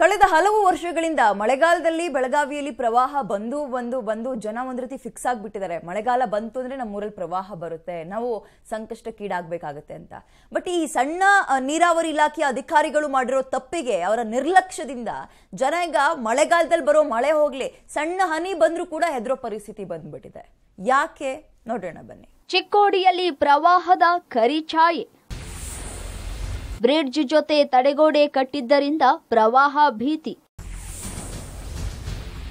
ಕಳೆದ ಹಲವು ವರ್ಷಗಳಿಂದ ಮಳೆಗಾಲದಲ್ಲಿ ಬೆಳಗಾವಿಯಲ್ಲಿ ಪ್ರವಾಹ ಬಂದು ಬಂದು ಬಂದು ಜನ ಒಂದು ರೀತಿ ಫಿಕ್ಸ್ ಆಗಿಬಿಟ್ಟಿದ್ದಾರೆ ಮಳೆಗಾಲ ಬಂತು ನಮ್ಮ ನಮ್ಮೂರಲ್ಲಿ ಪ್ರವಾಹ ಬರುತ್ತೆ ನಾವು ಸಂಕಷ್ಟಕ್ಕೀಡಾಗಬೇಕಾಗತ್ತೆ ಅಂತ ಬಟ್ ಈ ಸಣ್ಣ ನೀರಾವರಿ ಇಲಾಖೆಯ ಅಧಿಕಾರಿಗಳು ಮಾಡಿರೋ ತಪ್ಪಿಗೆ ಅವರ ನಿರ್ಲಕ್ಷ್ಯದಿಂದ ಜನ ಈಗ ಮಳೆಗಾಲದಲ್ಲಿ ಬರೋ ಮಳೆ ಹೋಗ್ಲಿ ಸಣ್ಣ ಹನಿ ಬಂದರೂ ಕೂಡ ಹೆದರೋ ಪರಿಸ್ಥಿತಿ ಬಂದ್ಬಿಟ್ಟಿದೆ ಯಾಕೆ ನೋಡೋಣ ಬನ್ನಿ ಚಿಕ್ಕೋಡಿಯಲ್ಲಿ ಪ್ರವಾಹದ ಕರಿಛಾಯೆ ಬ್ರಿಡ್ಜ್ ಜೊತೆ ತಡೆಗೋಡೆ ಕಟ್ಟಿದ್ದರಿಂದ ಪ್ರವಾಹ ಭೀತಿ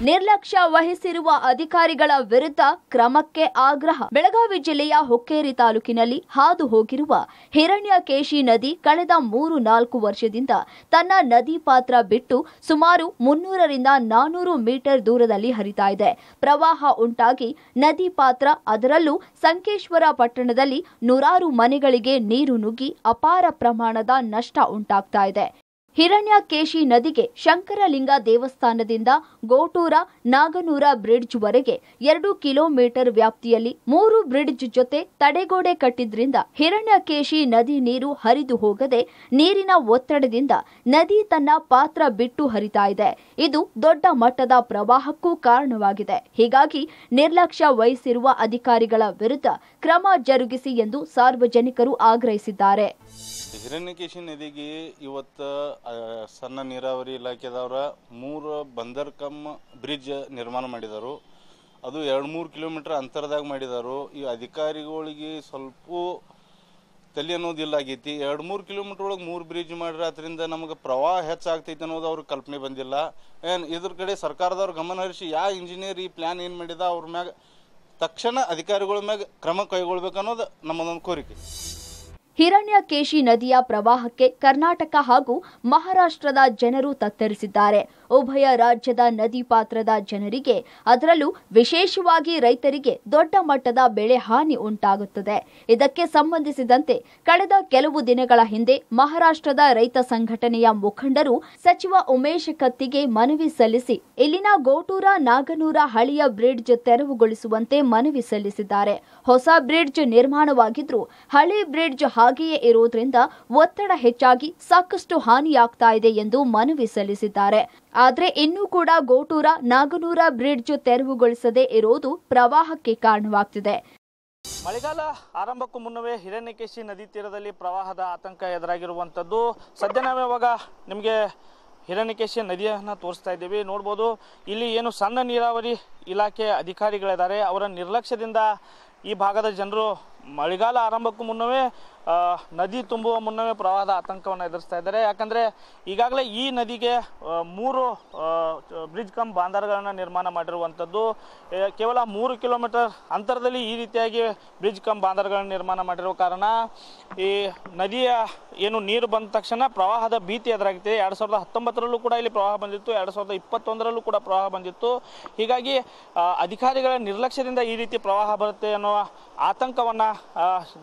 ನಿರ್ಲಕ್ಷ್ಯ ವಹಿಸಿರುವ ಅಧಿಕಾರಿಗಳ ವಿರುದ್ಧ ಕ್ರಮಕ್ಕೆ ಆಗ್ರಹ ಬೆಳಗಾವಿ ಜಿಲ್ಲೆಯ ಹೊಕ್ಕೇರಿ ತಾಲೂಕಿನಲ್ಲಿ ಹಾದು ಹೋಗಿರುವ ಹಿರಣ್ಯಕೇಶಿ ನದಿ ಕಳೆದ ಮೂರು ನಾಲ್ಕು ವರ್ಷದಿಂದ ತನ್ನ ನದಿ ಪಾತ್ರ ಬಿಟ್ಟು ಸುಮಾರು ಮುನ್ನೂರರಿಂದ ನಾನೂರು ಮೀಟರ್ ದೂರದಲ್ಲಿ ಹರಿತಾ ಇದೆ ಪ್ರವಾಹ ಉಂಟಾಗಿ ನದಿ ಪಾತ್ರ ಅದರಲ್ಲೂ ಸಂಕೇಶ್ವರ ಪಟ್ಟಣದಲ್ಲಿ ನೂರಾರು ಮನೆಗಳಿಗೆ ನೀರು ನುಗ್ಗಿ ಅಪಾರ ಪ್ರಮಾಣದ ನಷ್ಟ ಉಂಟಾಗ್ತಾ ಇದೆ ಹಿರಣ್ಯಕೇಶಿ ನದಿಗೆ ಶಂಕರಲಿಂಗ ದೇವಸ್ಥಾನದಿಂದ ಗೋಟೂರ ನಾಗನೂರ ಬ್ರಿಡ್ಜ್ವರೆಗೆ ಎರಡು ಕಿಲೋಮೀಟರ್ ವ್ಯಾಪ್ತಿಯಲ್ಲಿ ಮೂರು ಬ್ರಿಡ್ಜ್ ಜೊತೆ ತಡೆಗೋಡೆ ಕಟ್ಟಿದ್ರಿಂದ ಹಿರಣ್ಯಕೇಶಿ ನದಿ ನೀರು ಹರಿದು ಹೋಗದೆ ನೀರಿನ ಒತ್ತಡದಿಂದ ನದಿ ತನ್ನ ಪಾತ್ರ ಬಿಟ್ಟು ಹರಿತಾ ಇದೆ ಇದು ದೊಡ್ಡ ಮಟ್ಟದ ಪ್ರವಾಹಕ್ಕೂ ಕಾರಣವಾಗಿದೆ ಹೀಗಾಗಿ ನಿರ್ಲಕ್ಷ್ಯ ವಹಿಸಿರುವ ಅಧಿಕಾರಿಗಳ ವಿರುದ್ಧ ಕ್ರಮ ಜರುಗಿಸಿ ಎಂದು ಸಾರ್ವಜನಿಕರು ಆಗ್ರಹಿಸಿದ್ದಾರೆ ಹಿರಣ್ಯಕೇಶಿ ನದಿಗೆ ಇವತ್ತು ಸಣ್ಣ ನೀರಾವರಿ ಇಲಾಖೆದವರ ಮೂರು ಬಂದರ್ ಬ್ರಿಡ್ಜ್ ನಿರ್ಮಾಣ ಮಾಡಿದರು ಅದು ಎರಡು ಮೂರು ಕಿಲೋಮೀಟ್ರ್ ಅಂತರದಾಗ ಮಾಡಿದರು ಈ ಅಧಿಕಾರಿಗಳಿಗೆ ಸ್ವಲ್ಪ ತಲೆ ಅನ್ನೋದಿಲ್ಲ ಆಗೈತಿ ಎರಡು ಮೂರು ಕಿಲೋಮೀಟ್ರ್ ಒಳಗೆ ಮೂರು ಬ್ರಿಡ್ಜ್ ಮಾಡಿದ್ರೆ ಅದರಿಂದ ನಮಗೆ ಪ್ರವಾಹ ಹೆಚ್ಚಾಗ್ತೈತೆ ಅನ್ನೋದು ಅವ್ರಿಗೆ ಕಲ್ಪನೆ ಬಂದಿಲ್ಲ ಏನು ಇದ್ರ ಕಡೆ ಸರ್ಕಾರದವ್ರು ಗಮನ ಹರಿಸಿ ಯಾವ ಇಂಜಿನಿಯರ್ ಈ ಪ್ಲ್ಯಾನ್ ಏನು ಮಾಡಿದ ಅವ್ರ ಮ್ಯಾಗ ತಕ್ಷಣ ಅಧಿಕಾರಿಗಳ ಮ್ಯಾಗ ಕ್ರಮ ಕೈಗೊಳ್ಬೇಕು ಅನ್ನೋದು ನಮ್ಮದೊಂದು ಕೋರಿಕೆ ಹಿರಣ್ಯಕೇಶಿ ನದಿಯ ಪ್ರವಾಹಕ್ಕೆ ಕರ್ನಾಟಕ ಹಾಗೂ ಮಹಾರಾಷ್ಟ್ರದ ಜನರು ತತ್ತರಿಸಿದ್ದಾರೆ ಉಭಯ ರಾಜ್ಯದ ನದಿ ಪಾತ್ರದ ಜನರಿಗೆ ಅದರಲ್ಲೂ ವಿಶೇಷವಾಗಿ ರೈತರಿಗೆ ದೊಡ್ಡ ಮಟ್ಟದ ಬೆಳೆ ಹಾನಿ ಉಂಟಾಗುತ್ತದೆ ಇದಕ್ಕೆ ಸಂಬಂಧಿಸಿದಂತೆ ಕಳೆದ ಕೆಲವು ದಿನಗಳ ಹಿಂದೆ ಮಹಾರಾಷ್ಟ್ರದ ರೈತ ಸಂಘಟನೆಯ ಮುಖಂಡರು ಸಚಿವ ಉಮೇಶ್ ಕತ್ತಿಗೆ ಮನವಿ ಸಲ್ಲಿಸಿ ಇಲ್ಲಿನ ಗೋಟೂರ ನಾಗನೂರ ಹಳಿಯ ಬ್ರಿಡ್ಜ್ ತೆರವುಗೊಳಿಸುವಂತೆ ಮನವಿ ಸಲ್ಲಿಸಿದ್ದಾರೆ ಹೊಸ ಬ್ರಿಡ್ಜ್ ನಿರ್ಮಾಣವಾಗಿದ್ದರೂ ಹಳೆ ಬ್ರಿಡ್ಜ್ ಹಾಗೆಯೇ ಇರುವುದರಿಂದ ಒತ್ತಡ ಹೆಚ್ಚಾಗಿ ಸಾಕಷ್ಟು ಹಾನಿಯಾಗ್ತಾ ಇದೆ ಎಂದು ಮನವಿ ಸಲ್ಲಿಸಿದ್ದಾರೆ ಆದರೆ ಇನ್ನೂ ಕೂಡ ಗೋಟೂರ ನಾಗನೂರ ಬ್ರಿಡ್ಜ್ ತೆರವುಗೊಳಿಸದೇ ಇರುವುದು ಪ್ರವಾಹಕ್ಕೆ ಕಾರಣವಾಗ್ತಿದೆ ಮಳೆಗಾಲ ಆರಂಭಕ್ಕೂ ಮುನ್ನವೇ ಹಿರಣ್ಯಕೇಶಿ ನದಿ ತೀರದಲ್ಲಿ ಪ್ರವಾಹದ ಆತಂಕ ಎದುರಾಗಿರುವಂಥದ್ದು ಸದ್ಯ ನಾವು ಇವಾಗ ನಿಮಗೆ ಹಿರಣ್ಯಕೇಶಿ ನದಿಯನ್ನು ತೋರಿಸ್ತಾ ಇದ್ದೀವಿ ನೋಡ್ಬೋದು ಇಲ್ಲಿ ಏನು ಸಣ್ಣ ನೀರಾವರಿ ಇಲಾಖೆ ಅಧಿಕಾರಿಗಳಿದ್ದಾರೆ ಅವರ ನಿರ್ಲಕ್ಷ್ಯದಿಂದ ಈ ಭಾಗದ ಜನರು ಮಳೆಗಾಲ ಆರಂಭಕ್ಕೂ ಮುನ್ನವೇ ನದಿ ತುಂಬುವ ಮುನ್ನವೇ ಪ್ರವಾಹದ ಆತಂಕವನ್ನು ಎದುರಿಸ್ತಾ ಇದ್ದಾರೆ ಯಾಕಂದರೆ ಈಗಾಗಲೇ ಈ ನದಿಗೆ ಮೂರು ಬ್ರಿಡ್ಜ್ ಕಮ್ ಬಾಂದರ್ಗಳನ್ನು ನಿರ್ಮಾಣ ಮಾಡಿರುವಂಥದ್ದು ಕೇವಲ ಮೂರು ಕಿಲೋಮೀಟರ್ ಅಂತರದಲ್ಲಿ ಈ ರೀತಿಯಾಗಿ ಬ್ರಿಡ್ಜ್ ಕಮ್ ಬಾಂದರ್ಗಳನ್ನು ನಿರ್ಮಾಣ ಮಾಡಿರುವ ಕಾರಣ ಈ ನದಿಯ ಏನು ನೀರು ಬಂದ ತಕ್ಷಣ ಪ್ರವಾಹದ ಭೀತಿ ಎದುರಾಗುತ್ತೆ ಎರಡು ಸಾವಿರದ ಹತ್ತೊಂಬತ್ತರಲ್ಲೂ ಕೂಡ ಇಲ್ಲಿ ಪ್ರವಾಹ ಬಂದಿತ್ತು ಎರಡು ಸಾವಿರದ ಇಪ್ಪತ್ತೊಂದರಲ್ಲೂ ಕೂಡ ಪ್ರವಾಹ ಬಂದಿತ್ತು ಹೀಗಾಗಿ ಅಧಿಕಾರಿಗಳ ನಿರ್ಲಕ್ಷ್ಯದಿಂದ ಈ ರೀತಿ ಪ್ರವಾಹ ಬರುತ್ತೆ ಅನ್ನುವ ಆತಂಕವನ್ನು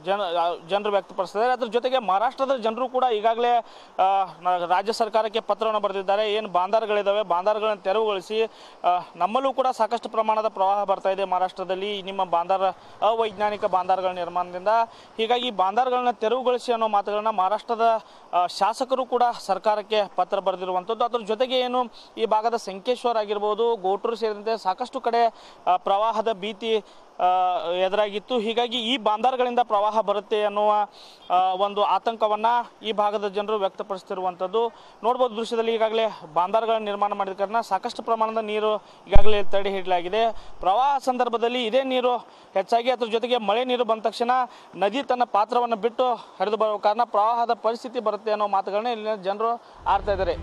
ಜನ ಜನರು ವ್ಯಕ್ತಪಡಿಸಿದ್ದಾರೆ ಅದ್ರ ಜೊತೆಗೆ ಮಹಾರಾಷ್ಟ್ರದ ಜನರು ಕೂಡ ಈಗಾಗಲೇ ರಾಜ್ಯ ಸರ್ಕಾರಕ್ಕೆ ಪತ್ರವನ್ನು ಬರೆದಿದ್ದಾರೆ ಏನು ಬಾಂಧಾರ್ಗಳಿದ್ದಾವೆ ಬಾಂದಾರ್ಗಳನ್ನು ತೆರವುಗೊಳಿಸಿ ನಮ್ಮಲ್ಲೂ ಕೂಡ ಸಾಕಷ್ಟು ಪ್ರಮಾಣದ ಪ್ರವಾಹ ಬರ್ತಾ ಇದೆ ಮಹಾರಾಷ್ಟ್ರದಲ್ಲಿ ನಿಮ್ಮ ಬಾಂಧಾರ ಅವೈಜ್ಞಾನಿಕ ಬಾಂಧಾರಗಳ ನಿರ್ಮಾಣದಿಂದ ಹೀಗಾಗಿ ಬಾಂದಾರ್ಗಳನ್ನ ತೆರವುಗೊಳಿಸಿ ಅನ್ನೋ ಮಾತುಗಳನ್ನು ಮಹಾರಾಷ್ಟ್ರದ ಶಾಸಕರು ಕೂಡ ಸರ್ಕಾರಕ್ಕೆ ಪತ್ರ ಬರೆದಿರುವಂಥದ್ದು ಅದ್ರ ಜೊತೆಗೆ ಏನು ಈ ಭಾಗದ ಸಂಕೇಶ್ವರ್ ಆಗಿರ್ಬೋದು ಗೋಟೂರು ಸೇರಿದಂತೆ ಸಾಕಷ್ಟು ಕಡೆ ಪ್ರವಾಹದ ಭೀತಿ ಎದುರಾಗಿತ್ತು ಹೀಗಾಗಿ ಈ ಬಾಂದಾರ್ಗಳಿಂದ ಪ್ರವಾಹ ಬರುತ್ತೆ ಅನ್ನುವ ಒಂದು ಆತಂಕವನ್ನು ಈ ಭಾಗದ ಜನರು ವ್ಯಕ್ತಪಡಿಸ್ತಿರುವಂಥದ್ದು ನೋಡ್ಬೋದು ದೃಶ್ಯದಲ್ಲಿ ಈಗಾಗಲೇ ಬಾಂದಾರ್ಗಳನ್ನು ನಿರ್ಮಾಣ ಮಾಡಿದ ಕಾರಣ ಸಾಕಷ್ಟು ಪ್ರಮಾಣದ ನೀರು ಈಗಾಗಲೇ ತಡೆ ಹಿಡಲಾಗಿದೆ ಪ್ರವಾಹ ಸಂದರ್ಭದಲ್ಲಿ ಇದೇ ನೀರು ಹೆಚ್ಚಾಗಿ ಅದರ ಜೊತೆಗೆ ಮಳೆ ನೀರು ಬಂದ ತಕ್ಷಣ ನದಿ ತನ್ನ ಪಾತ್ರವನ್ನು ಬಿಟ್ಟು ಹರಿದು ಬರುವ ಕಾರಣ ಪ್ರವಾಹದ ಪರಿಸ್ಥಿತಿ ಬರುತ್ತೆ ಅನ್ನೋ ಮಾತುಗಳನ್ನ ಇಲ್ಲಿನ ಜನರು ಆಡ್ತಾ ಇದ್ದಾರೆ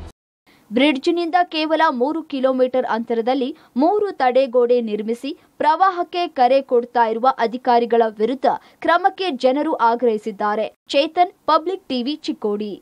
ಬ್ರಿಡ್ಜ್ನಿಂದ ಕೇವಲ ಮೂರು ಕಿಲೋಮೀಟರ್ ಅಂತರದಲ್ಲಿ ಮೂರು ತಡೆಗೋಡೆ ನಿರ್ಮಿಸಿ ಪ್ರವಾಹಕ್ಕೆ ಕರೆ ಕೊಡ್ತಾ ಇರುವ ಅಧಿಕಾರಿಗಳ ವಿರುದ್ಧ ಕ್ರಮಕ್ಕೆ ಜನರು ಆಗ್ರಹಿಸಿದ್ದಾರೆ ಚೇತನ್ ಪಬ್ಲಿಕ್ ಟಿವಿ ಚಿಕ್ಕೋಡಿ